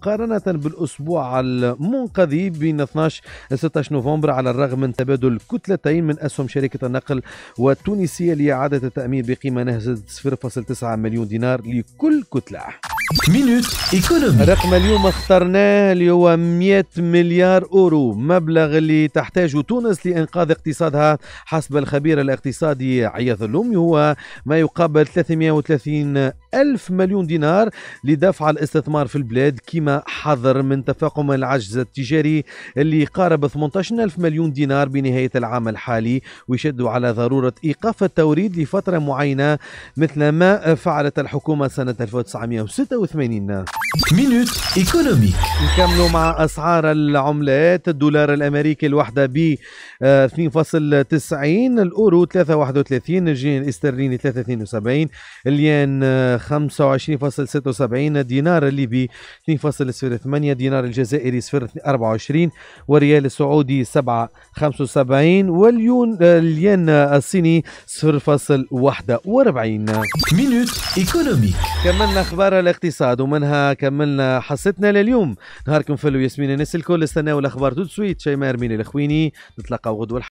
مقارنة بالأسبوع المنقضي بين 12 16 نوفمبر على الرغم من تبادل كتلتين من أسهم شركة النقل والتونسية لإعادة التأمين بقيمة نهزت 0.9 مليون دينار لكل كتلة مينوت ايكونومي رقم اليوم اخترناه اللي هو 100 مليار اورو مبلغ اللي تحتاجه تونس لانقاذ اقتصادها حسب الخبير الاقتصادي عياض اللومي هو ما يقابل 330 ألف مليون دينار لدفع الاستثمار في البلاد كما حذر من تفاقم العجز التجاري اللي قارب 18 ألف مليون دينار بنهاية العام الحالي ويشد على ضرورة إيقاف التوريد لفترة معينة مثل ما فعلت الحكومة سنة 1986 مينوت ايكونوميك نكملوا مع أسعار العملات الدولار الأمريكي الوحدة ب 2.90 آه، الأورو 3.31 الجنيه الاسترليني 3.72 الين آه، 25.76 دينار الليبي 2.08 دينار الجزائري 0.24 وريال السعودي 7.75 واليون آه، الين الصيني 0.41 مينوت ايكونوميك كملنا اخبار الاقتصاد ومنها كملنا حصتنا لليوم نهاركم فلو ياسمين الناس الكل استناو الاخبار تو سويت شيماء رميل الخويني نتلقاو غدوه